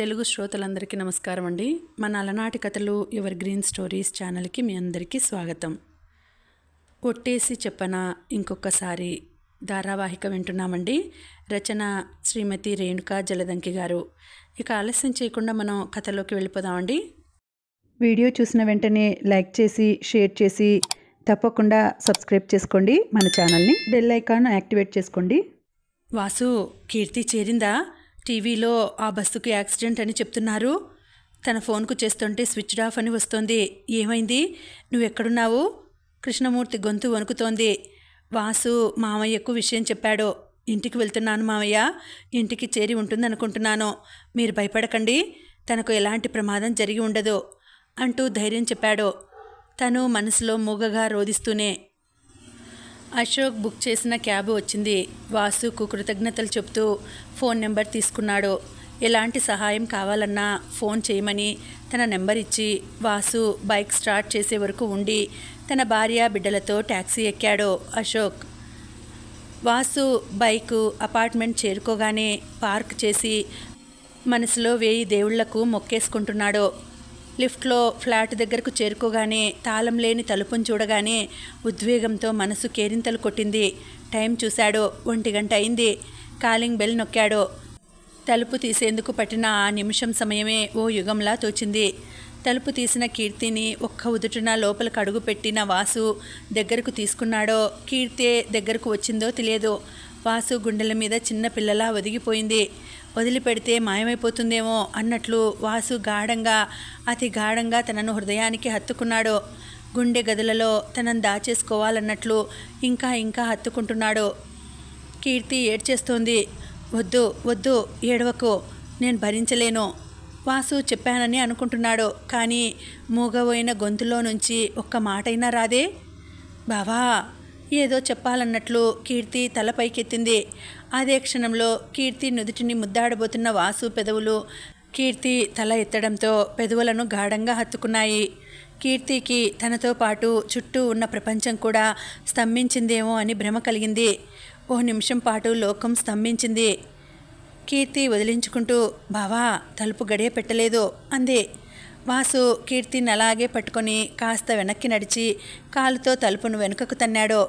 తెలుగు శ్రోతలందరికీ నమస్కారం అండి మన అలనాటి కథలు ఎవర్ గ్రీన్ స్టోరీస్ ఛానల్కి మీ అందరికీ స్వాగతం కొట్టేసి చెప్పన ఇంకొకసారి ధారావాహిక వింటున్నామండి రచన శ్రీమతి రేణుకా జలదంకి గారు ఇక ఆలస్యం చేయకుండా మనం కథలోకి వెళ్ళిపోదామండి వీడియో చూసిన వెంటనే లైక్ చేసి షేర్ చేసి తప్పకుండా సబ్స్క్రైబ్ చేసుకోండి మన ఛానల్ని బెల్ ఐకాన్ యాక్టివేట్ చేసుకోండి వాసు కీర్తి చేరిందా టీవీలో ఆ బస్సుకి యాక్సిడెంట్ అని చెప్తున్నారు తన ఫోన్కు చేస్తుంటే స్విచ్ ఆఫ్ అని వస్తోంది ఏమైంది నువ్వు ఎక్కడున్నావు కృష్ణమూర్తి గొంతు వణుకుతోంది వాసు మామయ్యకు విషయం చెప్పాడు ఇంటికి వెళ్తున్నాను మామయ్య ఇంటికి చేరి ఉంటుందనుకుంటున్నాను మీరు భయపడకండి తనకు ఎలాంటి ప్రమాదం జరిగి ఉండదు అంటూ ధైర్యం చెప్పాడు తను మనసులో మూగగా రోధిస్తూనే అశోక్ బుక్ చేసిన క్యాబ్ వచ్చింది వాసుకు కృతజ్ఞతలు చెబుతూ ఫోన్ నెంబర్ తీసుకున్నాడు ఎలాంటి సహాయం కావాలన్నా ఫోన్ చేయమని తన నెంబర్ ఇచ్చి వాసు బైక్ స్టార్ట్ చేసే వరకు ఉండి తన భార్య బిడ్డలతో ట్యాక్సీ ఎక్కాడు అశోక్ వాసు బైకు అపార్ట్మెంట్ చేరుకోగానే పార్క్ చేసి మనసులో వేయి దేవుళ్లకు మొక్కేసుకుంటున్నాడు లిఫ్ట్లో ఫ్లాట్ దగ్గరకు చేరుకోగానే తాళం లేని తలుపును చూడగానే ఉద్వేగంతో మనసు కేరింతలు కొట్టింది టైం చూశాడో ఒంటి గంట అయింది కాలింగ్ బెల్ నొక్కాడో తలుపు తీసేందుకు పట్టిన ఆ నిమిషం సమయమే ఓ యుగంలా తోచింది తలుపు తీసిన కీర్తిని ఒక్క ఉదుటిన లోపలికి పెట్టిన వాసు దగ్గరకు తీసుకున్నాడో కీర్తే దగ్గరకు వచ్చిందో తెలియదు వాసు గుండెల మీద చిన్న పిల్లలా ఒదిగిపోయింది వదిలిపెడితే మాయమైపోతుందేమో అన్నట్లు వాసు గాఢంగా అతి గాఢంగా తనను హృదయానికి హత్తుకున్నాడు గుండె గదులలో తనను దాచేసుకోవాలన్నట్లు ఇంకా ఇంకా హత్తుకుంటున్నాడు కీర్తి ఏడ్చేస్తోంది వద్దు వద్దు ఏడవకు నేను భరించలేను వాసు చెప్పానని అనుకుంటున్నాడు కానీ మూగబోయిన గొంతులో నుంచి ఒక్క మాటైనా రాదే బావా ఏదో చెప్పాలన్నట్లు కీర్తి తల పైకెత్తింది అదే క్షణంలో కీర్తి నుదుటిని ముద్దాడబోతున్న వాసు పెదవులు కీర్తి తల ఎత్తడంతో పెదవులను గాఢంగా హత్తుకున్నాయి కీర్తికి తనతో పాటు చుట్టూ ఉన్న ప్రపంచం కూడా స్తంభించిందేమో అని భ్రమ కలిగింది ఓ నిమిషం పాటు లోకం స్తంభించింది కీర్తి వదిలించుకుంటూ బావా తలుపు గడియ పెట్టలేదు అంది వాసు కీర్తిని అలాగే పట్టుకొని కాస్త వెనక్కి నడిచి కాలుతో తలుపును వెనుకకు తన్నాడు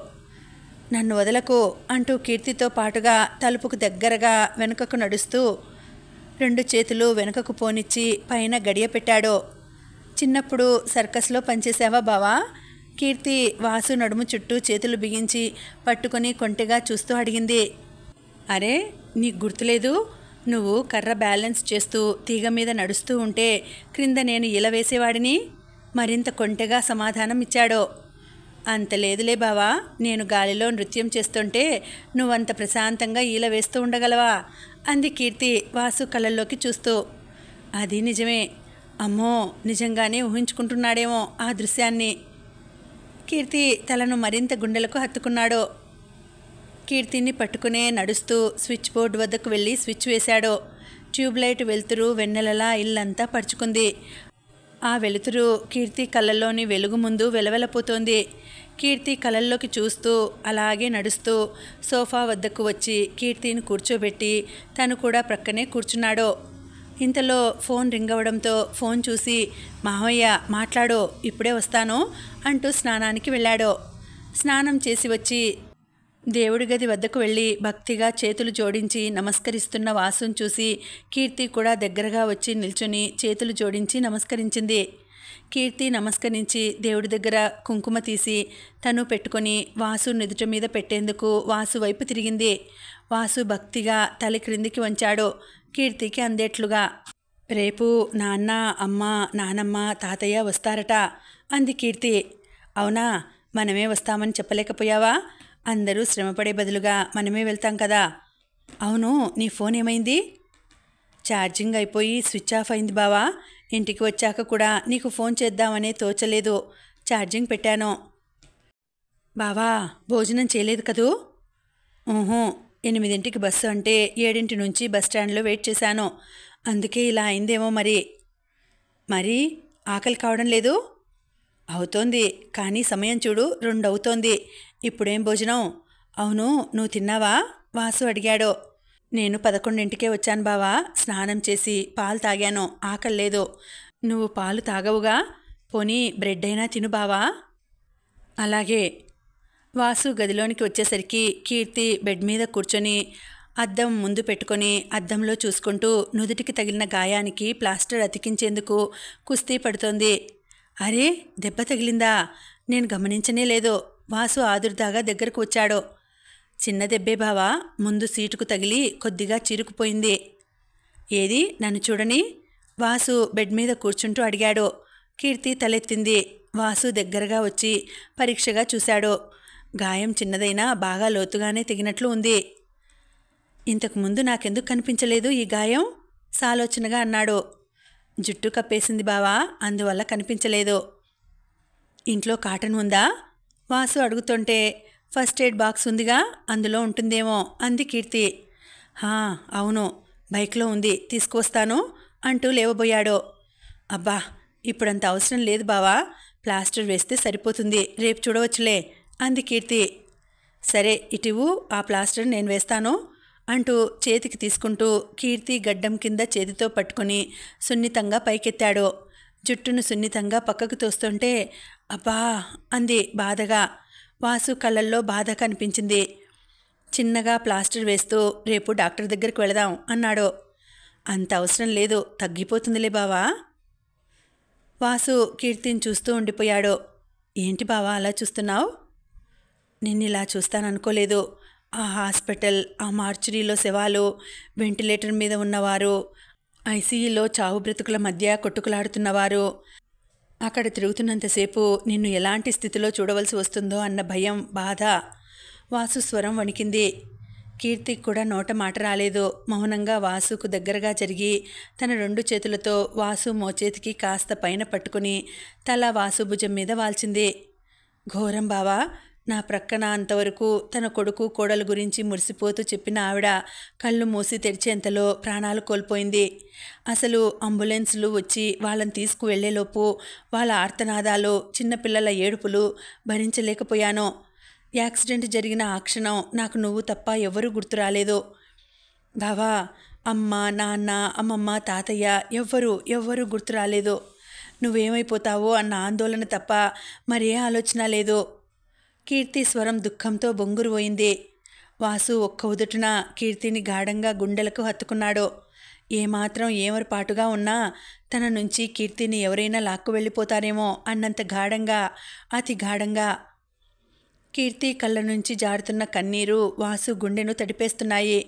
నన్ను వదలకు అంటూ కీర్తితో పాటుగా తలుపుకు దగ్గరగా వెనుకకు నడుస్తూ రెండు చేతులు వెనుకకు పోనిచ్చి పైన గడియ పెట్టాడు చిన్నప్పుడు సర్కస్లో పనిచేసావా బావా కీర్తి వాసు నడుము చుట్టూ చేతులు బిగించి పట్టుకొని కొంటెగా చూస్తూ అడిగింది అరే నీకు గుర్తులేదు నువ్వు కర్ర బ్యాలెన్స్ చేస్తూ తీగ మీద నడుస్తూ ఉంటే క్రింద నేను ఇలా వేసేవాడిని మరింత కొంటెగా సమాధానం ఇచ్చాడో అంత లేదులే బావా నేను గాలిలో నృత్యం చేస్తుంటే నువ్వంత ప్రశాంతంగా ఈల వేస్తూ ఉండగలవా అంది కీర్తి వాసు కళ్ళల్లోకి చూస్తూ అది నిజమే అమ్మో నిజంగానే ఊహించుకుంటున్నాడేమో ఆ దృశ్యాన్ని కీర్తి తలను మరింత గుండెలకు హత్తుకున్నాడో కీర్తిని పట్టుకునే నడుస్తూ స్విచ్ బోర్డు వద్దకు వెళ్ళి స్విచ్ వేశాడు ట్యూబ్లైట్ వెలుతురు వెన్నెలలా ఇల్లంతా పరుచుకుంది ఆ వెలుతురు కీర్తి కళ్ళల్లోని వెలుగు ముందు వెలవెలపోతోంది కీర్తి కళల్లోకి చూస్తూ అలాగే నడుస్తూ సోఫా వద్దకు వచ్చి కీర్తిని కూర్చోబెట్టి తను కూడా ప్రక్కనే కూర్చున్నాడు ఇంతలో ఫోన్ రింగ్ అవ్వడంతో ఫోన్ చూసి మావయ్య మాట్లాడో ఇప్పుడే వస్తాను అంటూ స్నానానికి వెళ్ళాడు స్నానం చేసి వచ్చి దేవుడి గది వద్దకు వెళ్ళి భక్తిగా చేతులు జోడించి నమస్కరిస్తున్న వాసును చూసి కీర్తి కూడా దగ్గరగా వచ్చి నిల్చుని చేతులు జోడించి నమస్కరించింది కీర్తి నమస్కరించి దేవుడి దగ్గర కుంకుమ తీసి తను పెట్టుకొని వాసు నుదుట మీద పెట్టేందుకు వాసు వైపు తిరిగింది వాసు భక్తిగా తల క్రిందికి వంచాడు కీర్తికి అందేట్లుగా రేపు నాన్న అమ్మ నానమ్మ తాతయ్య వస్తారట అంది కీర్తి అవునా మనమే వస్తామని చెప్పలేకపోయావా అందరూ శ్రమపడే బదులుగా మనమే వెళ్తాం కదా అవును నీ ఫోన్ ఏమైంది ఛార్జింగ్ అయిపోయి స్విచ్ ఆఫ్ అయింది బావా ఇంటికి వచ్చాక కూడా నీకు ఫోన్ చేద్దామనే తోచలేదు ఛార్జింగ్ పెట్టాను బావా భోజనం చేయలేదు కదూ ఊహూ ఎనిమిదింటికి బస్సు అంటే ఏడింటి నుంచి బస్ స్టాండ్లో వెయిట్ చేశాను అందుకే ఇలా అయిందేమో మరి మరి ఆకలి కావడం లేదు అవుతోంది కానీ సమయం చూడు రెండు అవుతోంది ఇప్పుడేం భోజనం అవును నువ్వు తిన్నావా వాసు అడిగాడు నేను పదకొండింటికే వచ్చాను బావా స్నానం చేసి పాలు తాగాను ఆకలి లేదు నువ్వు పాలు తాగవుగా పోనీ బ్రెడ్ అయినా తిను బావా అలాగే వాసు గదిలోనికి వచ్చేసరికి కీర్తి బెడ్ మీద కూర్చొని అద్దం ముందు పెట్టుకొని అద్దంలో చూసుకుంటూ నుదుటికి తగిలిన గాయానికి ప్లాస్టర్ అతికించేందుకు కుస్తీ పడుతోంది అరే దెబ్బ తగిలిందా నేను గమనించనే లేదు వాసు ఆదుర్దాగా దగ్గరకు వచ్చాడో చిన్న దెబ్బే బావా ముందు సీటుకు తగిలి కొద్దిగా చిరుకుపోయింది ఏది నన్ను చూడని వాసు బెడ్ మీద కూర్చుంటూ అడిగాడు కీర్తి తలెత్తింది వాసు దగ్గరగా వచ్చి పరీక్షగా చూశాడు గాయం చిన్నదైనా బాగా లోతుగానే తెగినట్లు ఉంది ఇంతకుముందు నాకెందుకు కనిపించలేదు ఈ గాయం సాలోచనగా అన్నాడు జుట్టు కప్పేసింది బావా అందువల్ల కనిపించలేదు ఇంట్లో కాటన్ ఉందా వాసు అడుగుతుంటే ఫస్ట్ ఎయిడ్ బాక్స్ ఉందిగా అందులో ఉంటుందేమో అంది కీర్తి అవును బైక్లో ఉంది తీసుకొస్తాను అంటూ లేవబోయాడు అబ్బా ఇప్పుడంత అవసరం లేదు బావా ప్లాస్టర్ వేస్తే సరిపోతుంది రేపు చూడవచ్చులే అంది కీర్తి సరే ఇటువు ఆ ప్లాస్టర్ నేను వేస్తాను అంటూ చేతికి తీసుకుంటూ కీర్తి గడ్డం కింద చేతితో పట్టుకుని సున్నితంగా పైకెత్తాడు జుట్టును సున్నితంగా పక్కకు తోస్తుంటే అబ్బా అంది బాధగా వాసు కళ్ళల్లో బాధ కనిపించింది చిన్నగా ప్లాస్టర్ వేస్తూ రేపు డాక్టర్ దగ్గరికి వెళదాం అన్నాడు అంత అవసరం లేదు తగ్గిపోతుందిలే బావా వాసు కీర్తిని చూస్తూ ఉండిపోయాడు ఏంటి బావా అలా చూస్తున్నావు నిన్ను ఇలా చూస్తాననుకోలేదు ఆ హాస్పిటల్ ఆ మార్చురీలో శవాలు వెంటిలేటర్ మీద ఉన్నవారు ఐసీఈలో చావు బ్రతుకుల మధ్య కొట్టుకులాడుతున్నవారు అక్కడ తిరుగుతున్నంతసేపు నిన్ను ఎలాంటి స్థితిలో చూడవలసి వస్తుందో అన్న భయం బాధ వాసు స్వరం వణికింది కీర్తికి కూడా నోట మాట రాలేదు మౌనంగా వాసుకు దగ్గరగా జరిగి తన రెండు చేతులతో వాసు మోచేతికి కాస్త పైన పట్టుకుని తల వాసు భుజం మీద వాల్చింది ఘోరం బావా నా ప్రక్కన అంతవరకు తన కొడుకు కోడలు గురించి మురిసిపోతూ చెప్పిన ఆవిడ కళ్ళు మూసి తెరిచేంతలో ప్రాణాలు కోల్పోయింది అసలు అంబులెన్సులు వచ్చి వాళ్ళని తీసుకువెళ్లేలోపు వాళ్ళ ఆర్తనాదాలు చిన్నపిల్లల ఏడుపులు భరించలేకపోయాను యాక్సిడెంట్ జరిగిన ఆ క్షణం నాకు నువ్వు తప్ప ఎవ్వరూ గుర్తురాలేదు బావా అమ్మ నాన్న అమ్మమ్మ తాతయ్య ఎవ్వరు ఎవ్వరూ గుర్తురాలేదు నువ్వేమైపోతావో అన్న ఆందోళన తప్ప మరే ఆలోచన లేదు కీర్తి స్వరం దుఃఖంతో బొంగురుపోయింది వాసు ఒక్క ఉదుటిన కీర్తిని గాఢంగా గుండెలకు హత్తుకున్నాడు ఏమాత్రం పాటుగా ఉన్నా తన నుంచి కీర్తిని ఎవరైనా లాక్కు వెళ్ళిపోతారేమో అన్నంత గాఢంగా అతి గాఢంగా కీర్తి కళ్ళ నుంచి జారుతున్న కన్నీరు వాసు గుండెను తడిపేస్తున్నాయి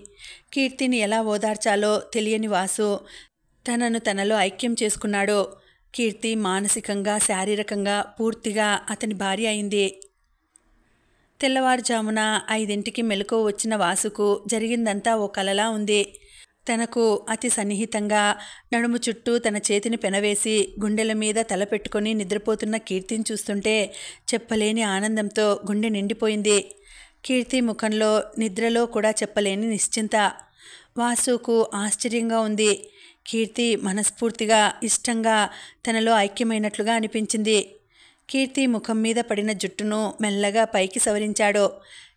కీర్తిని ఎలా ఓదార్చాలో తెలియని వాసు తనను తనలో ఐక్యం చేసుకున్నాడు కీర్తి మానసికంగా శారీరకంగా పూర్తిగా అతని భార్య అయింది తెల్లవారుజామున ఐదింటికి మెలకు వచ్చిన వాసుకు జరిగిందంతా ఓ కలలా ఉంది తనకు అతి సన్నిహితంగా నడుము చుట్టూ తన చేతిని పెనవేసి గుండెల మీద తలపెట్టుకుని నిద్రపోతున్న కీర్తిని చూస్తుంటే చెప్పలేని ఆనందంతో గుండె నిండిపోయింది కీర్తి ముఖంలో నిద్రలో కూడా చెప్పలేని నిశ్చింత వాసుకు ఆశ్చర్యంగా ఉంది కీర్తి మనస్ఫూర్తిగా ఇష్టంగా తనలో ఐక్యమైనట్లుగా అనిపించింది కీర్తి ముఖం మీద పడిన జుట్టును మెల్లగా పైకి సవరించాడు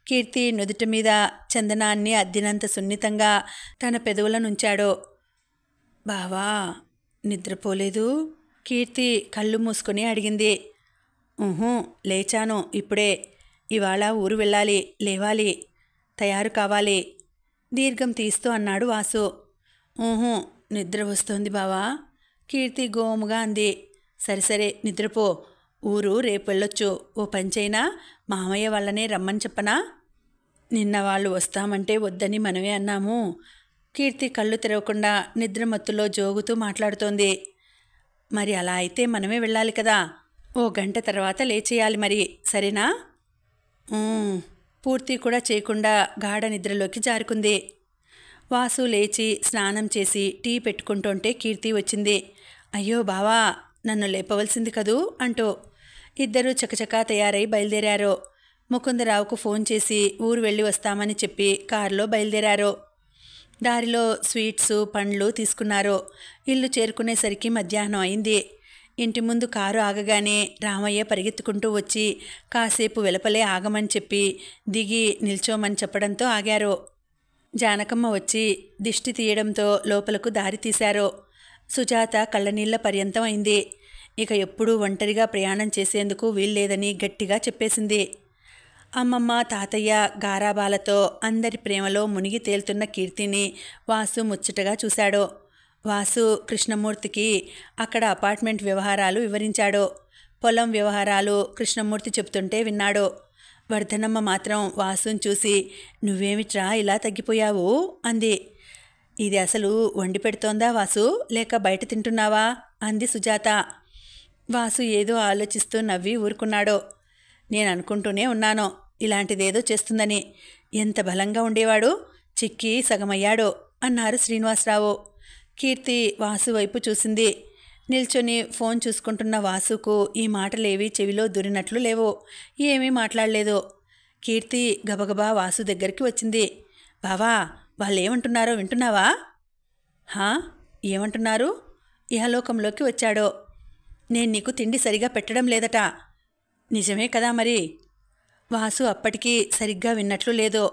కీర్తి నుదుటి మీద చందనాన్ని అద్దినంత సున్నితంగా తన నుంచాడో బావా నిద్రపోలేదు కీర్తి కళ్ళు మూసుకొని అడిగింది ఊహూ లేచాను ఇప్పుడే ఇవాళ ఊరు వెళ్ళాలి లేవాలి తయారు కావాలి దీర్ఘం తీస్తూ అన్నాడు వాసు ఊహు నిద్ర వస్తోంది బావా కీర్తి గోముగా అంది సరిసరే సరే నిద్రపో ఊరు రేపెళ్ళొచ్చు ఓ పంచైనా మామయ్య వాళ్ళనే రమ్మని చెప్పనా నిన్న వాళ్ళు వస్తామంటే వద్దని మనమే అన్నాము కీర్తి కళ్ళు తెరవకుండా నిద్రమత్తులో జోగుతూ మాట్లాడుతోంది మరి అలా అయితే మనమే వెళ్ళాలి కదా ఓ గంట తర్వాత లేచేయాలి మరి సరేనా పూర్తి కూడా చేయకుండా గాఢ నిద్రలోకి జారుకుంది వాసు లేచి స్నానం చేసి టీ పెట్టుకుంటుంటే కీర్తి వచ్చింది అయ్యో బావా నన్ను లేపవలసింది కదూ అంటూ ఇద్దరూ చకచకా తయారై బయలుదేరారు ముకుందరావుకు ఫోన్ చేసి ఊరు వెళ్ళి వస్తామని చెప్పి కారులో బయలుదేరారు దారిలో స్వీట్స్ పండ్లు తీసుకున్నారు ఇల్లు చేరుకునేసరికి మధ్యాహ్నం అయింది ఇంటి ముందు కారు ఆగగానే రామయ్య పరిగెత్తుకుంటూ వచ్చి కాసేపు వెలపలే ఆగమని చెప్పి దిగి నిల్చోమని చెప్పడంతో ఆగారు జానకమ్మ వచ్చి దిష్టి తీయడంతో లోపలకు దారి తీశారు సుజాత కళ్ళనీళ్ల పర్యంతం అయింది ఇక ఎప్పుడూ ఒంటరిగా ప్రయాణం చేసేందుకు వీల్లేదని గట్టిగా చెప్పేసింది అమ్మమ్మ తాతయ్య గారాబాలతో అందరి ప్రేమలో మునిగి తేలుతున్న కీర్తిని వాసు ముచ్చటగా చూశాడు వాసు కృష్ణమూర్తికి అక్కడ అపార్ట్మెంట్ వ్యవహారాలు వివరించాడు పొలం వ్యవహారాలు కృష్ణమూర్తి చెప్తుంటే విన్నాడు వర్ధనమ్మ మాత్రం వాసును చూసి నువ్వేమిట్రా ఇలా తగ్గిపోయావు అంది ఇది అసలు వండి పెడుతోందా వాసు లేక బయట తింటున్నావా అంది సుజాత వాసు ఏదో ఆలోచిస్తూ నవ్వి ఊరుకున్నాడో నేను అనుకుంటూనే ఉన్నాను ఇలాంటిదేదో చేస్తుందని ఎంత బలంగా ఉండేవాడు చిక్కి సగమయ్యాడో అన్నారు శ్రీనివాసరావు కీర్తి వాసు వైపు చూసింది నిల్చొని ఫోన్ చూసుకుంటున్న వాసుకు ఈ మాటలేవి చెవిలో దూరినట్లు లేవు ఏమీ మాట్లాడలేదు కీర్తి గబగబా వాసు దగ్గరికి వచ్చింది బావా వాళ్ళు ఏమంటున్నారో వింటున్నావా హా ఏమంటున్నారు ఇహలోకంలోకి వచ్చాడో నేను నీకు తిండి సరిగా పెట్టడం లేదట నిజమే కదా మరి వాసు అప్పటికీ సరిగ్గా విన్నట్లు లేదో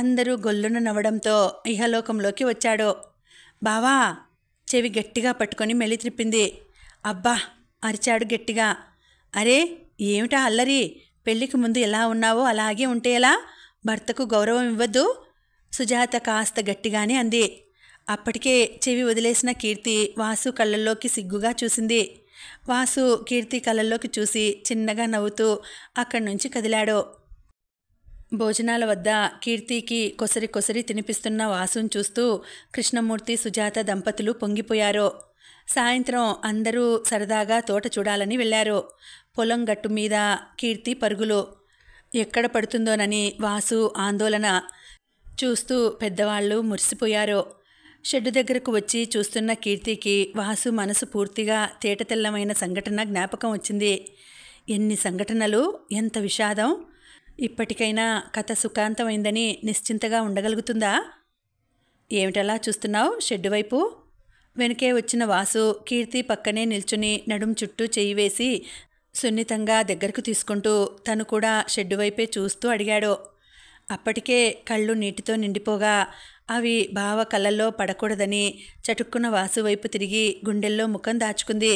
అందరూ గొల్లున నవ్వడంతో ఇహలోకంలోకి వచ్చాడో బావా చెవి గట్టిగా పట్టుకొని మెల్లి త్రిప్పింది అబ్బా అరిచాడు గట్టిగా అరే ఏమిటా అల్లరి పెళ్లికి ముందు ఎలా ఉన్నావో అలాగే ఉంటే ఎలా భర్తకు గౌరవం ఇవ్వద్దు సుజాత కాస్త గట్టిగానే అంది అప్పటికే చెవి వదిలేసిన కీర్తి వాసు కళ్ళల్లోకి సిగ్గుగా చూసింది వాసు కీర్తి కళ్ళల్లోకి చూసి చిన్నగా నవ్వుతూ అక్కడి నుంచి కదిలాడు భోజనాల వద్ద కీర్తికి కొసరి కొసరి తినిపిస్తున్న వాసును చూస్తూ కృష్ణమూర్తి సుజాత దంపతులు పొంగిపోయారు సాయంత్రం అందరూ సరదాగా తోట చూడాలని వెళ్ళారు పొలం గట్టు మీద కీర్తి పరుగులు ఎక్కడ పడుతుందోనని వాసు ఆందోళన చూస్తూ పెద్దవాళ్ళు మురిసిపోయారు షెడ్డు దగ్గరకు వచ్చి చూస్తున్న కీర్తికి వాసు మనసు పూర్తిగా తేటతెల్లమైన సంఘటన జ్ఞాపకం వచ్చింది ఎన్ని సంఘటనలు ఎంత విషాదం ఇప్పటికైనా కథ సుఖాంతమైందని నిశ్చింతగా ఉండగలుగుతుందా ఏమిటలా చూస్తున్నావు షెడ్డు వైపు వెనుకే వచ్చిన వాసు కీర్తి పక్కనే నిల్చుని నడుం చుట్టూ చేయి వేసి సున్నితంగా దగ్గరకు తీసుకుంటూ తను కూడా షెడ్డు వైపే చూస్తూ అడిగాడు అప్పటికే కళ్ళు నీటితో నిండిపోగా అవి బావ కళ్ళల్లో పడకూడదని చటుక్కున వాసువైపు తిరిగి గుండెల్లో ముఖం దాచుకుంది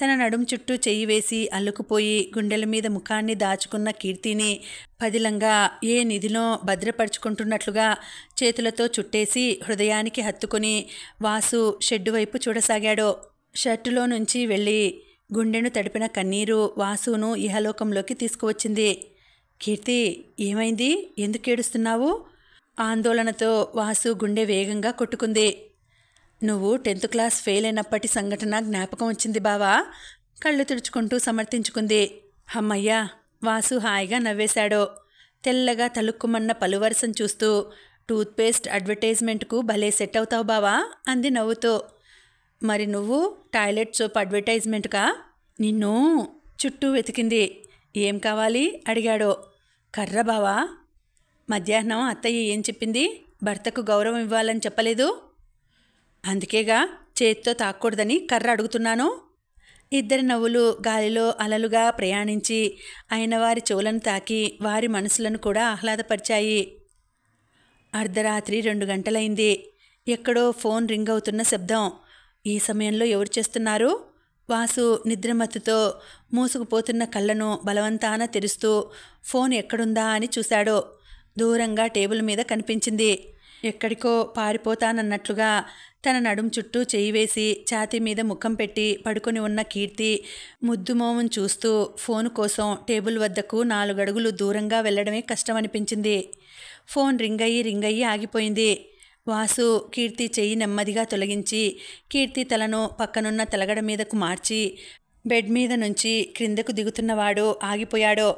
తన నడుం చుట్టూ చెయ్యి వేసి అల్లుకుపోయి గుండెల మీద ముఖాన్ని దాచుకున్న కీర్తిని పదిలంగా ఏ నిధిలో భద్రపరుచుకుంటున్నట్లుగా చేతులతో చుట్టేసి హృదయానికి హత్తుకుని వాసు షెడ్డు వైపు చూడసాగాడు షర్టులో నుంచి వెళ్ళి గుండెను తడిపిన కన్నీరు వాసును ఇహలోకంలోకి తీసుకువచ్చింది కీర్తి ఏమైంది ఎందుకు ఏడుస్తున్నావు ఆందోళనతో వాసు గుండె వేగంగా కొట్టుకుంది నువ్వు టెన్త్ క్లాస్ ఫెయిల్ అయినప్పటి సంఘటన జ్ఞాపకం వచ్చింది బావా కళ్ళు తుడుచుకుంటూ సమర్థించుకుంది అమ్మయ్యా వాసు హాయిగా నవ్వేశాడు తెల్లగా తలుక్కుమన్న పలువరసం చూస్తూ టూత్పేస్ట్ అడ్వర్టైజ్మెంట్కు భలే సెట్ అవుతావు బావా అంది నవ్వుతూ మరి నువ్వు టాయిలెట్ సోప్ అడ్వర్టైజ్మెంట్కా నిన్ను చుట్టూ వెతికింది ఏం కావాలి అడిగాడు కర్రబావా మధ్యాహ్నం అత్తయ్య ఏం చెప్పింది భర్తకు గౌరవం ఇవ్వాలని చెప్పలేదు అందుకేగా చేత్తో తాకూడదని కర్ర అడుగుతున్నాను ఇద్దరి నవ్వులు గాలిలో అలలుగా ప్రయాణించి అయిన వారి చెవులను తాకి వారి మనసులను కూడా ఆహ్లాదపరిచాయి అర్ధరాత్రి రెండు గంటలైంది ఎక్కడో ఫోన్ రింగ్ అవుతున్న శబ్దం ఈ సమయంలో ఎవరు చేస్తున్నారు వాసు నిద్రమత్తుతో మూసుకుపోతున్న కళ్ళను బలవంతాన తెరుస్తూ ఫోన్ ఎక్కడుందా అని చూశాడు దూరంగా టేబుల్ మీద కనిపించింది ఎక్కడికో పారిపోతానన్నట్లుగా తన నడుం చుట్టూ చేయి వేసి ఛాతీ మీద ముఖం పెట్టి పడుకొని ఉన్న కీర్తి ముద్దుమోమును చూస్తూ ఫోన్ కోసం టేబుల్ వద్దకు నాలుగడుగులు దూరంగా వెళ్ళడమే కష్టమనిపించింది ఫోన్ రింగ్ అయ్యి రింగ్ అయ్యి ఆగిపోయింది వాసు కీర్తి చెయ్యి నెమ్మదిగా తొలగించి కీర్తి తలను పక్కనున్న తలగడ మీదకు మార్చి బెడ్ మీద నుంచి క్రిందకు దిగుతున్నవాడు ఆగిపోయాడో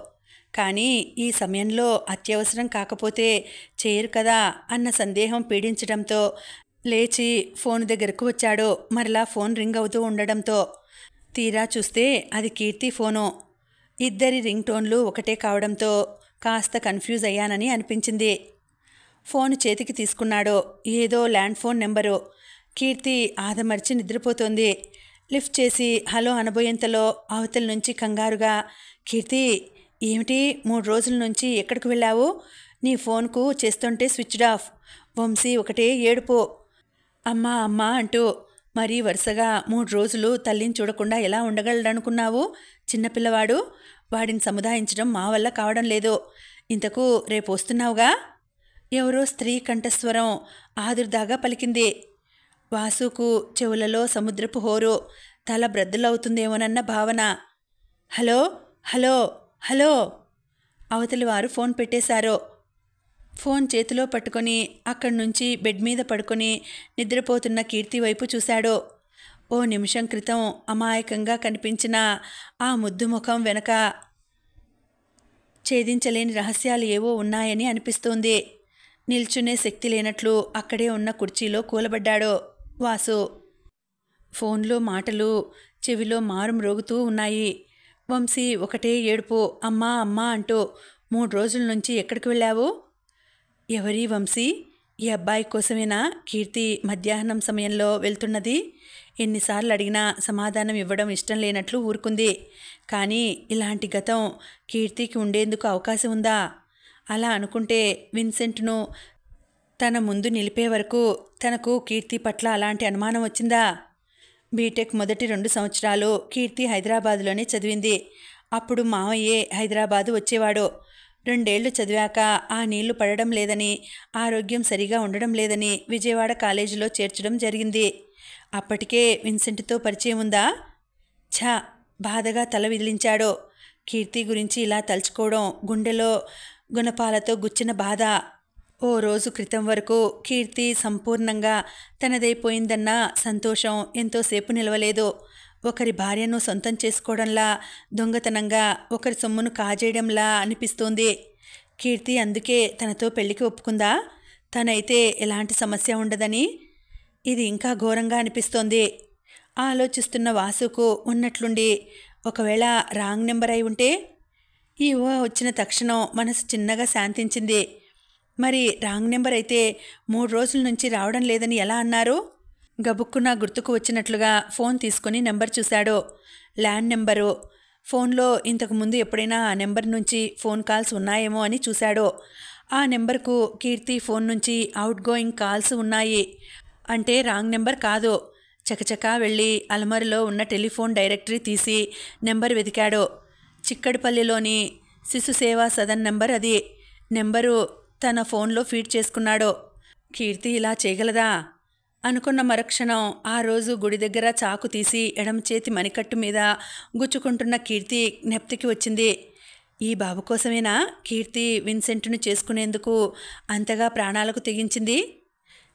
కానీ ఈ సమయంలో అత్యవసరం కాకపోతే చేయరు కదా అన్న సందేహం పీడించడంతో లేచి ఫోన్ దగ్గరకు వచ్చాడు మరలా ఫోన్ రింగ్ అవుతూ ఉండడంతో తీరా చూస్తే అది కీర్తి ఫోను ఇద్దరి రింగ్ టోన్లు ఒకటే కావడంతో కాస్త కన్ఫ్యూజ్ అయ్యానని అనిపించింది ఫోన్ చేతికి తీసుకున్నాడో ఏదో ల్యాండ్ ఫోన్ నెంబరు కీర్తి ఆదమర్చి నిద్రపోతోంది లిఫ్ట్ చేసి హలో అనబోయేంతలో అవతల నుంచి కంగారుగా కీర్తి ఏమిటి మూడు రోజుల నుంచి ఎక్కడికి వెళ్ళావు నీ ఫోన్కు చేస్తుంటే స్విచ్డ్ ఆఫ్ వంశీ ఒకటే ఏడుపు అమ్మా అమ్మా అంటూ మరీ వరుసగా మూడు రోజులు తల్లిని చూడకుండా ఎలా ఉండగలడనుకున్నావు చిన్నపిల్లవాడు వాడిని సముదాయించడం మా వల్ల కావడం లేదు ఇంతకు రేపు వస్తున్నావుగా ఎవరో స్త్రీ కంఠస్వరం ఆదుర్దాగా పలికింది వాసుకు చెవులలో సముద్రపు హోరు తల బ్రద్దలవుతుందేమోనన్న భావన హలో హలో హలో అవతలి వారు ఫోన్ పెట్టేశారు ఫోన్ చేతిలో పట్టుకొని అక్కడి నుంచి బెడ్ మీద పడుకొని నిద్రపోతున్న కీర్తి వైపు చూశాడు ఓ నిమిషం క్రితం అమాయకంగా కనిపించిన ఆ ముద్దు ముఖం వెనక ఛేదించలేని రహస్యాలు ఏవో ఉన్నాయని అనిపిస్తోంది నిల్చునే శక్తి లేనట్లు అక్కడే ఉన్న కుర్చీలో కూలబడ్డాడో వాసు ఫోన్లో మాటలు చెవిలో మారు మ్రోగుతూ ఉన్నాయి వంశీ ఒకటే ఏడుపు అమ్మా అమ్మా అంటూ మూడు రోజుల నుంచి ఎక్కడికి వెళ్ళావు ఎవరి వంశీ ఈ అబ్బాయి కోసమేనా కీర్తి మధ్యాహ్నం సమయంలో వెళ్తున్నది ఎన్నిసార్లు అడిగినా సమాధానం ఇవ్వడం ఇష్టం లేనట్లు ఊరుకుంది కానీ ఇలాంటి గతం కీర్తికి ఉండేందుకు అవకాశం ఉందా అలా అనుకుంటే విన్సెంట్ను తన ముందు నిలిపే వరకు తనకు కీర్తి పట్ల అలాంటి అనుమానం వచ్చిందా బీటెక్ మొదటి రెండు సంవత్సరాలు కీర్తి హైదరాబాదులోనే చదివింది అప్పుడు మావయ్యే హైదరాబాదు వచ్చేవాడు రెండేళ్లు చదివాక ఆ నీళ్లు పడడం లేదని ఆరోగ్యం సరిగా ఉండడం లేదని విజయవాడ కాలేజీలో చేర్చడం జరిగింది అప్పటికే విన్సెంట్తో పరిచయం ఉందా ఛా బాధగా తల విదిలించాడు కీర్తి గురించి ఇలా తలుచుకోవడం గుండెలో గుణపాలతో గుచ్చిన బాధ ఓ రోజు క్రితం వరకు కీర్తి సంపూర్ణంగా తనదైపోయిందన్న సంతోషం ఎంతోసేపు నిలవలేదు ఒకరి భార్యను సొంతం చేసుకోవడంలా దొంగతనంగా ఒకరి సొమ్మును కాజేయడంలా అనిపిస్తోంది కీర్తి అందుకే తనతో పెళ్లికి ఒప్పుకుందా తనైతే ఎలాంటి సమస్య ఉండదని ఇది ఇంకా ఘోరంగా అనిపిస్తోంది ఆలోచిస్తున్న వాసుకు ఉన్నట్లుండి ఒకవేళ రాంగ్ నెంబర్ అయి ఉంటే ఈ ఊహ వచ్చిన తక్షణం మనసు చిన్నగా శాంతించింది మరి రాంగ్ నెంబర్ అయితే మూడు రోజుల నుంచి రావడం లేదని ఎలా అన్నారు గబుక్కున గుర్తుకు వచ్చినట్లుగా ఫోన్ తీసుకుని నెంబర్ చూశాడు ల్యాండ్ నెంబరు ఫోన్లో ఇంతకుముందు ఎప్పుడైనా ఆ నెంబర్ నుంచి ఫోన్ కాల్స్ ఉన్నాయేమో అని చూశాడు ఆ నెంబర్కు కీర్తి ఫోన్ నుంచి అవుట్ గోయింగ్ కాల్స్ ఉన్నాయి అంటే రాంగ్ నెంబర్ కాదు చకచకా వెళ్ళి అలమరిలో ఉన్న టెలిఫోన్ డైరెక్టరీ తీసి నెంబర్ వెతికాడు చిక్కడిపల్లిలోని శిశు సేవా సదన్ నెంబర్ అది నెంబరు తన ఫోన్లో ఫీడ్ చేసుకున్నాడో కీర్తి ఇలా చేయగలదా అనుకున్న మరుక్షణం ఆ రోజు గుడి దగ్గర చాకు తీసి ఎడమ చేతి మణికట్టు మీద గుచ్చుకుంటున్న కీర్తి జ్ఞప్తికి వచ్చింది ఈ బాబు కోసమేనా కీర్తి విన్సెంట్ను చేసుకునేందుకు అంతగా ప్రాణాలకు తెగించింది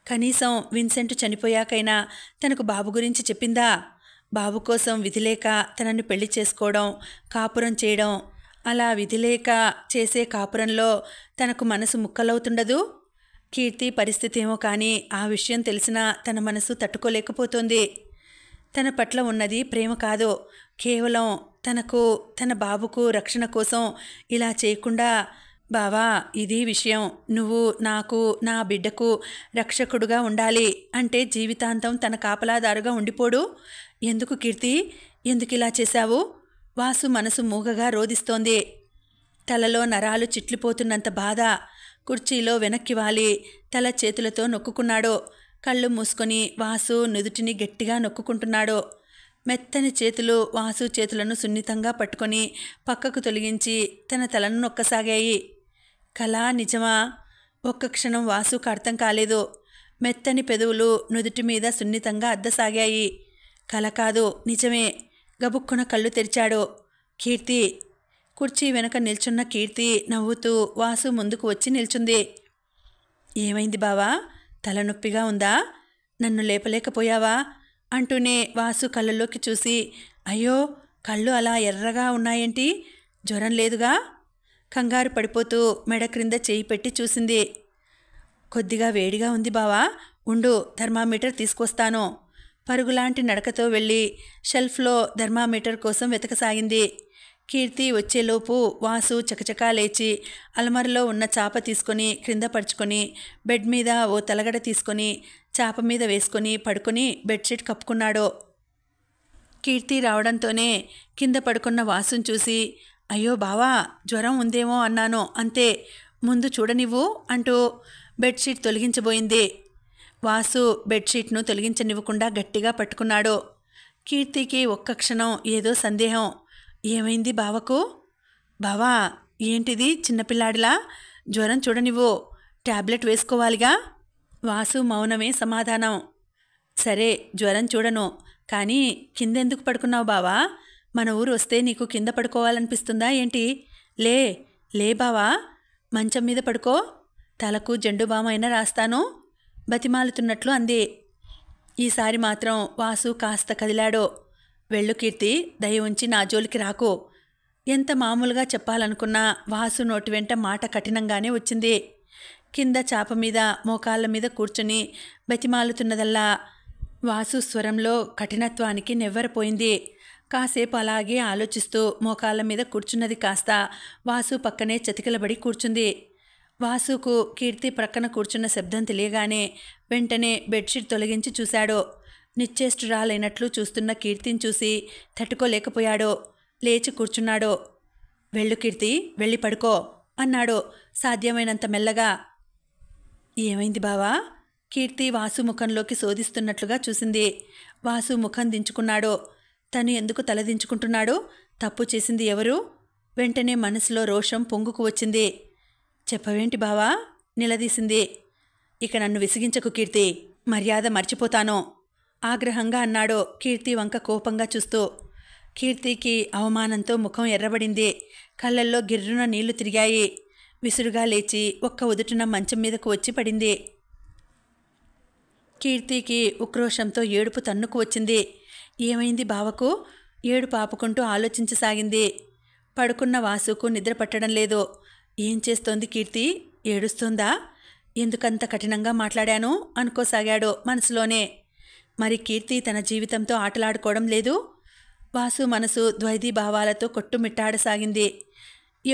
కనీసం విన్సెంట్ చనిపోయాకైనా తనకు బాబు గురించి చెప్పిందా బాబు కోసం విధిలేక తనని పెళ్లి చేసుకోవడం కాపురం చేయడం అలా విధిలేక చేసే కాపురంలో తనకు మనసు ముక్కలవుతుండదు కీర్తి పరిస్థితి ఏమో కానీ ఆ విషయం తెలిసినా తన మనసు తట్టుకోలేకపోతుంది తన పట్ల ఉన్నది ప్రేమ కాదు కేవలం తనకు తన బాబుకు రక్షణ కోసం ఇలా చేయకుండా బావా ఇది విషయం నువ్వు నాకు నా బిడ్డకు రక్షకుడుగా ఉండాలి అంటే జీవితాంతం తన కాపలాదారుగా ఉండిపోడు ఎందుకు కీర్తి ఎందుకు ఇలా చేశావు వాసు మనసు మూగగా రోధిస్తోంది తలలో నరాలు చిట్లిపోతున్నంత బాధ కుర్చీలో వెనక్కి వాలి తల చేతులతో నొక్కుకున్నాడు కళ్ళు మూసుకొని వాసు నుదుటిని గట్టిగా నొక్కుకుంటున్నాడు మెత్తని చేతులు వాసు చేతులను సున్నితంగా పట్టుకొని పక్కకు తొలగించి తన తలను నొక్కసాగాయి కళ నిజమా ఒక్క క్షణం వాసుకు అర్థం కాలేదు మెత్తని పెదవులు నుదుటి మీద సున్నితంగా అద్దసాగాయి కల కాదు నిజమే గబుక్కున కళ్ళు తెరిచాడు కీర్తి కుర్చీ వెనక నిల్చున్న కీర్తి నవ్వుతూ వాసు ముందుకు వచ్చి నిల్చుంది ఏమైంది బావా తలనొప్పిగా ఉందా నన్ను లేపలేకపోయావా అంటూనే వాసు కళ్ళల్లోకి చూసి అయ్యో కళ్ళు అలా ఎర్రగా ఉన్నాయేంటి జ్వరం లేదుగా కంగారు పడిపోతూ మెడ క్రింద చేయి పెట్టి చూసింది కొద్దిగా వేడిగా ఉంది బావా ఉండు థర్మామీటర్ తీసుకొస్తాను పరుగులాంటి నడకతో వెళ్ళి షెల్ఫ్లో థర్మామీటర్ కోసం వెతకసాగింది కీర్తి వచ్చేలోపు వాసు చకచకా లేచి అలమరలో ఉన్న చాప తీసుకొని క్రింద పరుచుకొని బెడ్ మీద ఓ తలగడ తీసుకొని చాప మీద వేసుకొని పడుకొని బెడ్షీట్ కప్పుకున్నాడు కీర్తి రావడంతోనే కింద పడుకున్న వాసును చూసి అయ్యో బావా జ్వరం ఉందేమో అన్నాను అంతే ముందు చూడనివ్వు అంటూ బెడ్షీట్ తొలగించబోయింది వాసు బెడ్షీట్ను తొలగించనివ్వకుండా గట్టిగా పట్టుకున్నాడు కీర్తికి ఒక్క క్షణం ఏదో సందేహం ఏమైంది బావకు బావా ఏంటిది చిన్నపిల్లాడిలా జ్వరం చూడనివ్వు ట్యాబ్లెట్ వేసుకోవాలిగా వాసు మౌనమే సమాధానం సరే జ్వరం చూడను కానీ కిందెందుకు పడుకున్నావు బావా మన ఊరు వస్తే నీకు కింద పడుకోవాలనిపిస్తుందా ఏంటి లే లే బావా మంచం మీద పడుకో తలకు జెండు బామైనా రాస్తాను బతిమాలుతున్నట్లు అంది ఈసారి మాత్రం వాసు కాస్త కదిలాడో వెళ్ళు కీర్తి దయ ఉంచి నా జోలికి రాకు ఎంత మామూలుగా చెప్పాలనుకున్నా వాసు నోటి వెంట మాట కఠినంగానే వచ్చింది కింద చాప మీద మోకాళ్ళ మీద కూర్చుని బతిమాలుతున్నదల్లా వాసు స్వరంలో కఠినత్వానికి నెవ్వరపోయింది కాసేపు అలాగే ఆలోచిస్తూ మోకాళ్ళ మీద కూర్చున్నది కాస్త వాసు పక్కనే చతికిలబడి కూర్చుంది వాసుకు కీర్తి ప్రక్కన కూర్చున్న శబ్దం తెలియగానే వెంటనే బెడ్షీట్ తొలగించి చూశాడు నిశ్చేష్టురాలైనట్లు చూస్తున్న కీర్తిని చూసి తట్టుకోలేకపోయాడో లేచి కూర్చున్నాడో వెళ్ళు కీర్తి వెళ్ళి పడుకో అన్నాడు సాధ్యమైనంత మెల్లగా ఏమైంది బావా కీర్తి వాసు ముఖంలోకి శోధిస్తున్నట్లుగా చూసింది వాసు ముఖం దించుకున్నాడు తను ఎందుకు తలదించుకుంటున్నాడో తప్పు చేసింది ఎవరు వెంటనే మనసులో రోషం పొంగుకు వచ్చింది చెప్పవేంటి బావా నిలదీసింది ఇక నన్ను విసిగించకు కీర్తి మర్యాద మర్చిపోతాను ఆగ్రహంగా అన్నాడు కీర్తి వంక కోపంగా చూస్తూ కీర్తికి అవమానంతో ముఖం ఎర్రబడింది కళ్ళల్లో గిర్రున నీళ్లు తిరిగాయి విసురుగా లేచి ఒక్క ఉదుటిన మంచం మీదకు వచ్చి పడింది కీర్తికి ఉక్రోషంతో ఏడుపు తన్నుకు వచ్చింది ఏమైంది బావకు ఏడు పాపకుంటూ ఆలోచించసాగింది పడుకున్న వాసుకు నిద్ర పట్టడం లేదు ఏం చేస్తోంది కీర్తి ఏడుస్తోందా ఎందుకంత కఠినంగా మాట్లాడాను అనుకోసాగాడు మనసులోనే మరి కీర్తి తన జీవితంతో ఆటలాడుకోవడం లేదు వాసు మనసు ద్వైదీ భావాలతో కొట్టుమిట్టాడసాగింది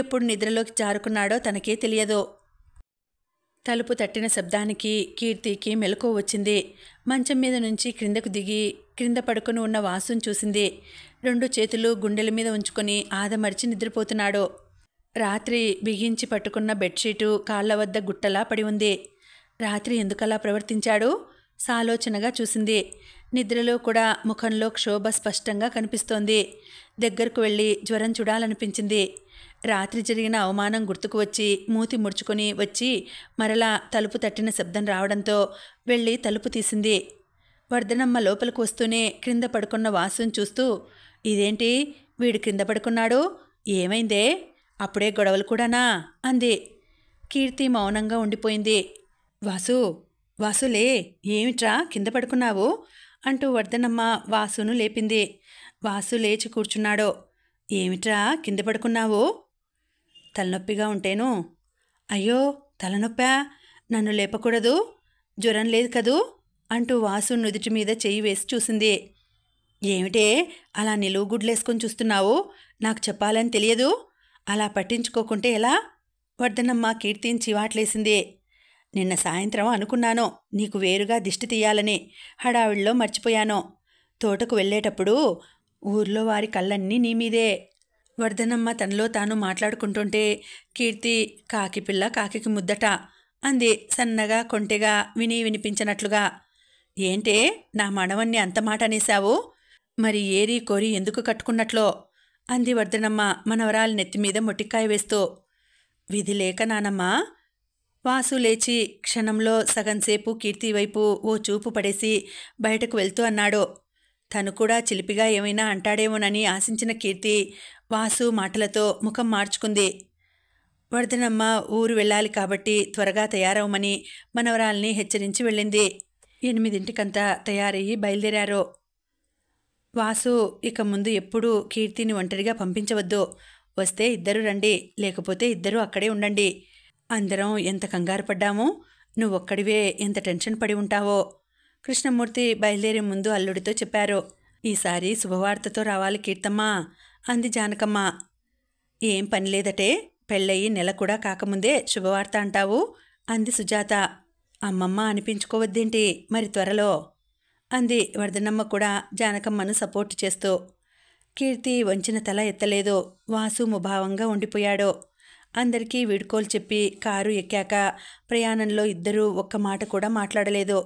ఎప్పుడు నిద్రలోకి జారుకున్నాడో తనకే తెలియదు తలుపు తట్టిన శబ్దానికి కీర్తికి మెలకువ వచ్చింది మంచం మీద నుంచి క్రిందకు దిగి క్రింద పడుకుని ఉన్న వాసును చూసింది రెండు చేతులు గుండెల మీద ఉంచుకొని ఆదమరిచి నిద్రపోతున్నాడు రాత్రి బిగించి పట్టుకున్న బెడ్షీటు కాళ్ళ వద్ద గుట్టలా పడి ఉంది రాత్రి ఎందుకలా ప్రవర్తించాడు సాలోచనగా చూసింది నిద్రలో కూడా ముఖంలో క్షోభ స్పష్టంగా కనిపిస్తోంది దగ్గరకు వెళ్ళి జ్వరం చూడాలనిపించింది రాత్రి జరిగిన అవమానం గుర్తుకు వచ్చి మూతి ముడుచుకొని వచ్చి మరలా తలుపు తట్టిన శబ్దం రావడంతో వెళ్ళి తలుపు తీసింది వర్ధనమ్మ లోపలికి వస్తూనే క్రింద పడుకున్న వాసుని చూస్తూ ఇదేంటి వీడు క్రింద పడుకున్నాడు ఏమైందే అప్పుడే గొడవలు కూడానా అంది కీర్తి మౌనంగా ఉండిపోయింది వాసు వాసులే ఏమిట్రా కింద పడుకున్నావు అంటూ వర్ధనమ్మ వాసును లేపింది వాసు లేచి కూర్చున్నాడు ఏమిట్రా కింద పడుకున్నావు తలనొప్పిగా ఉంటేను అయ్యో తలనొప్పా నన్ను లేపకూడదు జ్వరం లేదు కదూ అంటూ వాసు నుదుటి మీద చేయి వేసి చూసింది ఏమిటే అలా నిలువు గుడ్లేసుకొని చూస్తున్నావు నాకు చెప్పాలని తెలియదు అలా పట్టించుకోకుంటే ఎలా వర్ధనమ్మ కీర్తిని చివాట్లేసింది నిన్న సాయంత్రం అనుకున్నాను నీకు వేరుగా దిష్టి తీయాలని హడావిడిలో మర్చిపోయాను తోటకు వెళ్ళేటప్పుడు ఊర్లో వారి కళ్ళన్నీ నీ మీదే వర్ధనమ్మ తనలో తాను మాట్లాడుకుంటుంటే కీర్తి కాకి పిల్ల కాకికి ముద్దట అంది సన్నగా కొంటెగా విని వినిపించినట్లుగా ఏంటే నా మనవణ్ణి అంత మాట అనేశావు మరి ఏరి కోరి ఎందుకు కట్టుకున్నట్లో అంది వర్ధనమ్మ మనవరాలు నెత్తిమీద మొట్టికాయ వేస్తూ విధి లేక నానమ్మా వాసు లేచి క్షణంలో సగంసేపు కీర్తి వైపు ఓ చూపు పడేసి బయటకు వెళ్తూ అన్నాడు తను కూడా చిలిపిగా ఏమైనా అంటాడేమోనని ఆశించిన కీర్తి వాసు మాటలతో ముఖం మార్చుకుంది వర్ధనమ్మ ఊరు వెళ్ళాలి కాబట్టి త్వరగా తయారవమని మనవరాల్ని హెచ్చరించి వెళ్ళింది ఎనిమిదింటికంతా తయారయ్యి బయలుదేరారు వాసు ఇక ముందు ఎప్పుడూ కీర్తిని ఒంటరిగా పంపించవద్దు వస్తే ఇద్దరు రండి లేకపోతే ఇద్దరూ అక్కడే ఉండండి అందరం ఎంత కంగారు పడ్డామో నువ్వొక్కడివే ఎంత టెన్షన్ పడి ఉంటావో కృష్ణమూర్తి బయలుదేరే ముందు అల్లుడితో చెప్పారు ఈసారి శుభవార్తతో రావాలి కీర్తమ్మా అంది జానకమ్మ ఏం పని లేదటే పెళ్ళయి నెల కూడా కాకముందే శుభవార్త అంటావు అంది సుజాత అమ్మమ్మ అనిపించుకోవద్దేంటి మరి త్వరలో అంది వరదనమ్మ కూడా జానకమ్మను సపోర్ట్ చేస్తూ కీర్తి వంచిన తల ఎత్తలేదో వాసు ముభావంగా ఉండిపోయాడో అందరికీ వీడ్కోలు చెప్పి కారు ఎక్కాక ప్రయాణంలో ఇద్దరూ ఒక్క మాట కూడా మాట్లాడలేదు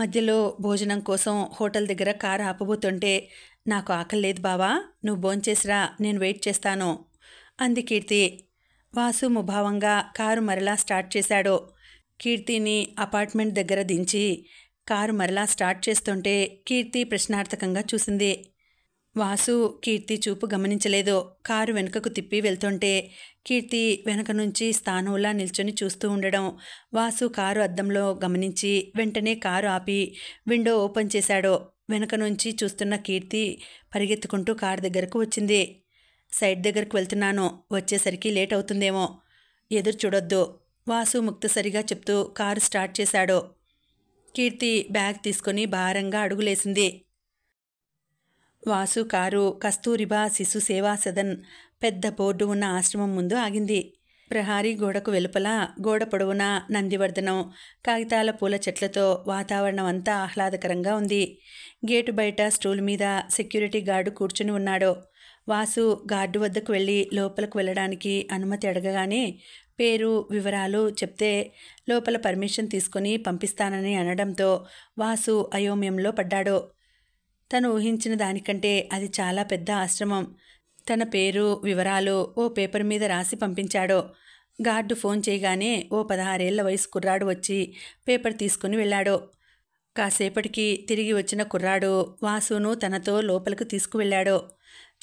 మధ్యలో భోజనం కోసం హోటల్ దగ్గర కారు ఆపబోతుంటే నాకు ఆకలి లేదు బావా నువ్వు భోంచేసిరా నేను వెయిట్ చేస్తాను అంది కీర్తి వాసు ముభావంగా కారు మరలా స్టార్ట్ చేశాడు కీర్తిని అపార్ట్మెంట్ దగ్గర దించి కారు మరలా స్టార్ట్ చేస్తుంటే కీర్తి ప్రశ్నార్థకంగా చూసింది వాసు కీర్తి చూపు గమనించలేదు కారు వెనుకకు తిప్పి వెళ్తుంటే కీర్తి వెనక నుంచి స్థానంలా నిల్చొని చూస్తూ ఉండడం వాసు కారు అద్దంలో గమనించి వెంటనే కారు ఆపి విండో ఓపెన్ చేశాడు వెనక నుంచి చూస్తున్న కీర్తి పరిగెత్తుకుంటూ కారు దగ్గరకు వచ్చింది సైడ్ దగ్గరకు వెళ్తున్నాను వచ్చేసరికి లేట్ అవుతుందేమో ఎదురు చూడొద్దు వాసు ముక్తసరిగా చెప్తూ కారు స్టార్ట్ చేశాడు కీర్తి బ్యాగ్ తీసుకొని భారంగా అడుగులేసింది వాసు కారు కస్తూరిబా శిశు సేవా సదన్ పెద్ద బోర్డు ఉన్న ఆశ్రమం ముందు ఆగింది ప్రహారీ గోడకు వెలుపల గోడ పొడవునా నందివర్ధనం కాగితాల పూల చెట్లతో వాతావరణం అంతా ఆహ్లాదకరంగా ఉంది గేటు బయట స్టూల్ మీద సెక్యూరిటీ గార్డు కూర్చుని ఉన్నాడు వాసు గార్డు వద్దకు వెళ్ళి లోపలకు వెళ్ళడానికి అనుమతి అడగగానే పేరు వివరాలు చెప్తే లోపల పర్మిషన్ తీసుకొని పంపిస్తానని అనడంతో వాసు అయోమయంలో పడ్డాడు తను ఊహించిన దానికంటే అది చాలా పెద్ద ఆశ్రమం తన పేరు వివరాలు ఓ పేపర్ మీద రాసి పంపించాడు గార్డు ఫోన్ చేయగానే ఓ పదహారేళ్ల వయసు కుర్రాడు వచ్చి పేపర్ తీసుకుని వెళ్ళాడు కాసేపటికి తిరిగి వచ్చిన కుర్రాడు వాసును తనతో లోపలికి తీసుకువెళ్ళాడు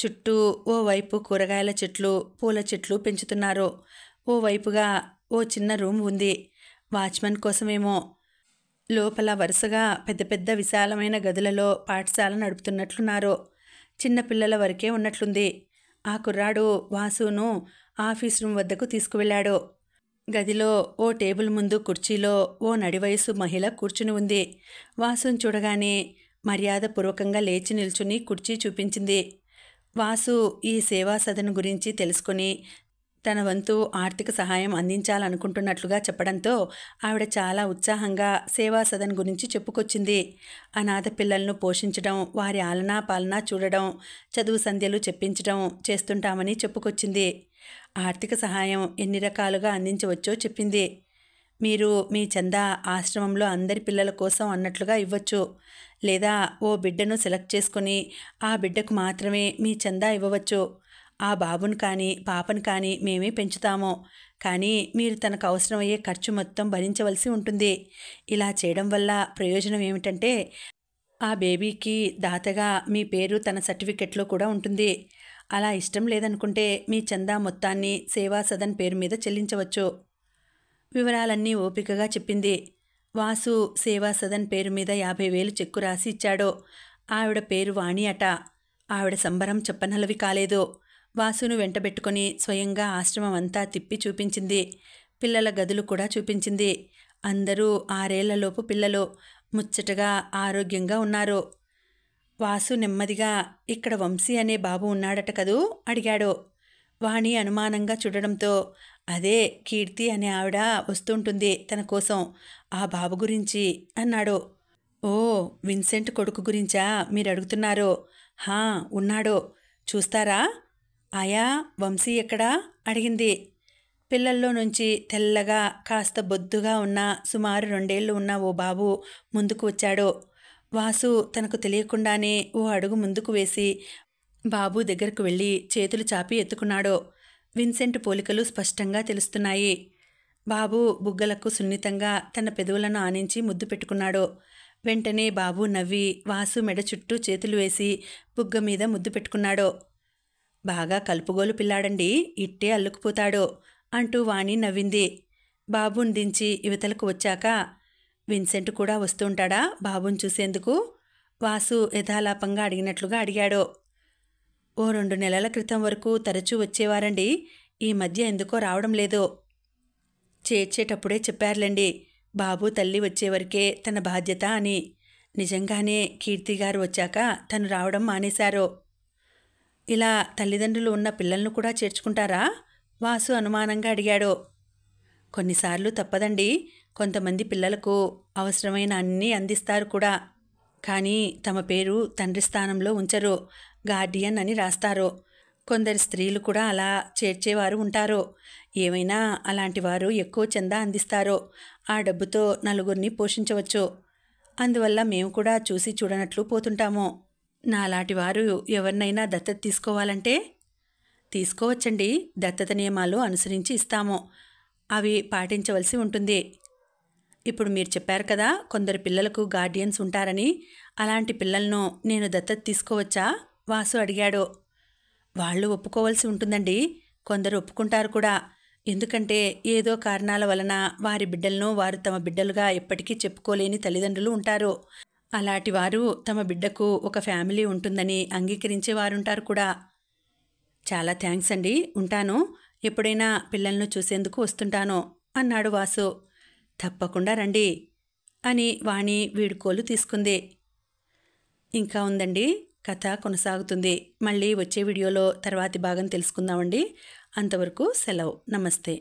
చుట్టూ ఓవైపు కూరగాయల చెట్లు పూల చెట్లు పెంచుతున్నారు ఓవైపుగా ఓ చిన్న రూమ్ ఉంది వాచ్మెన్ కోసమేమో లోపల వరుసగా పెద్ద పెద్ద విశాలమైన గదులలో పాఠశాల నడుపుతున్నట్లున్నారు చిన్నపిల్లల వరకే ఉన్నట్లుంది ఆ కుర్రాడు వాసును ఆఫీస్ రూమ్ వద్దకు తీసుకువెళ్ళాడు గదిలో ఓ టేబుల్ ముందు కుర్చీలో ఓ నడివయసు మహిళ కూర్చుని ఉంది వాసును చూడగానే మర్యాదపూర్వకంగా లేచి నిల్చుని కుర్చీ చూపించింది వాసు ఈ సేవా సదను గురించి తెలుసుకుని తన వంతు ఆర్థిక సహాయం అందించాలనుకుంటున్నట్లుగా చెప్పడంతో ఆవిడ చాలా ఉత్సాహంగా సేవా సదన్ గురించి చెప్పుకొచ్చింది అనాథ పిల్లలను పోషించడం వారి ఆలనా పాలనా చూడడం చదువు సంధ్యలు చెప్పించడం చేస్తుంటామని చెప్పుకొచ్చింది ఆర్థిక సహాయం ఎన్ని రకాలుగా అందించవచ్చో చెప్పింది మీరు మీ చందా ఆశ్రమంలో అందరి పిల్లల కోసం అన్నట్లుగా ఇవ్వచ్చు లేదా ఓ బిడ్డను సెలెక్ట్ చేసుకుని ఆ బిడ్డకు మాత్రమే మీ చందా ఇవ్వవచ్చు ఆ బాబును కానీ పాపను కానీ మేమే పెంచుతాము కానీ మీరు తనకు అవసరమయ్యే ఖర్చు మొత్తం భరించవలసి ఉంటుంది ఇలా చేయడం వల్ల ప్రయోజనం ఏమిటంటే ఆ బేబీకి దాతగా మీ పేరు తన సర్టిఫికెట్లో కూడా ఉంటుంది అలా ఇష్టం లేదనుకుంటే మీ చందా మొత్తాన్ని సేవా సదన్ పేరు మీద చెల్లించవచ్చు వివరాలన్నీ ఓపికగా చెప్పింది వాసు సేవా సదన్ పేరు మీద యాభై వేలు చెక్కు రాసి ఇచ్చాడు ఆవిడ పేరు వాణి అట ఆవిడ సంబరం చెప్పనలవి కాలేదు వాసును వెంటబెట్టుకొని స్వయంగా ఆశ్రమం అంతా తిప్పి చూపించింది పిల్లల గదులు కూడా చూపించింది అందరూ ఆరేళ్లలోపు పిల్లలు ముచ్చటగా ఆరోగ్యంగా ఉన్నారు వాసు నెమ్మదిగా ఇక్కడ వంశీ అనే బాబు ఉన్నాడట కదూ అడిగాడు వాణి అనుమానంగా చూడడంతో అదే కీర్తి అనే ఆవిడ వస్తుంటుంది తన కోసం ఆ బాబు గురించి అన్నాడు ఓ విన్సెంట్ కొడుకు గురించా మీరు అడుగుతున్నారు హా ఉన్నాడు చూస్తారా ఆయా వంశీ ఎక్కడా అడిగింది పిల్లల్లో నుంచి తెల్లగా కాస్త బొద్దుగా ఉన్న సుమారు రెండేళ్లు ఉన్న ఓ బాబు ముందుకు వచ్చాడు వాసు తనకు తెలియకుండానే ఓ అడుగు ముందుకు వేసి బాబు దగ్గరకు వెళ్ళి చేతులు చాపి ఎత్తుకున్నాడు విన్సెంట్ పోలికలు స్పష్టంగా తెలుస్తున్నాయి బాబు బుగ్గలకు సున్నితంగా తన పెదవులను ఆనించి ముద్దు పెట్టుకున్నాడు వెంటనే బాబు నవ్వి వాసు మెడ చుట్టూ చేతులు వేసి బుగ్గ మీద ముద్దు పెట్టుకున్నాడు బాగా కలుపుగోలు పిల్లాడండి ఇట్టే అల్లుకుపోతాడు అంటూ వాణి నవ్వింది బాబుని దించి యువతలకు వచ్చాక విన్సెంట్ కూడా వస్తుంటాడా బాబుని చూసేందుకు వాసు యథాలాపంగా అడిగినట్లుగా అడిగాడు ఓ రెండు నెలల క్రితం వరకు తరచూ వచ్చేవారండి ఈ మధ్య ఎందుకో రావడం లేదు చేర్చేటప్పుడే చెప్పారులేండి బాబు తల్లి వచ్చేవరకే తన బాధ్యత అని నిజంగానే కీర్తిగారు వచ్చాక తను రావడం మానేశారు ఇలా తల్లిదండ్రులు ఉన్న పిల్లలను కూడా చేర్చుకుంటారా వాసు అనుమానంగా అడిగాడు కొన్నిసార్లు తప్పదండి కొంతమంది పిల్లలకు అవసరమైన అన్నీ అందిస్తారు కూడా కానీ తమ పేరు తండ్రి స్థానంలో ఉంచరు గార్డియన్ అని రాస్తారు కొందరు స్త్రీలు కూడా అలా చేర్చేవారు ఉంటారు ఏమైనా అలాంటి వారు ఎక్కువ చందా అందిస్తారు ఆ డబ్బుతో నలుగురిని పోషించవచ్చు అందువల్ల మేము కూడా చూసి చూడనట్లు పోతుంటాము నాలాంటి వారు ఎవరినైనా దత్తత తీసుకోవాలంటే తీసుకోవచ్చండి దత్తత నియమాలు అనుసరించి ఇస్తాము అవి పాటించవలసి ఉంటుంది ఇప్పుడు మీరు చెప్పారు కదా కొందరు పిల్లలకు గార్డియన్స్ ఉంటారని అలాంటి పిల్లలను నేను దత్తత తీసుకోవచ్చా వాసు అడిగాడు వాళ్ళు ఒప్పుకోవాల్సి ఉంటుందండి కొందరు ఒప్పుకుంటారు కూడా ఎందుకంటే ఏదో కారణాల వలన వారి బిడ్డలను వారు తమ బిడ్డలుగా ఎప్పటికీ చెప్పుకోలేని తల్లిదండ్రులు ఉంటారు అలాంటి వారు తమ బిడ్డకు ఒక ఫ్యామిలీ ఉంటుందని అంగీకరించేవారుంటారు కూడా చాలా థ్యాంక్స్ అండి ఉంటాను ఎప్పుడైనా పిల్లలను చూసేందుకు వస్తుంటాను అన్నాడు వాసు తప్పకుండా రండి అని వాణి వీడుకోలు తీసుకుంది ఇంకా ఉందండి కథ కొనసాగుతుంది మళ్ళీ వచ్చే వీడియోలో తర్వాతి భాగం తెలుసుకుందామండి అంతవరకు సెలవు నమస్తే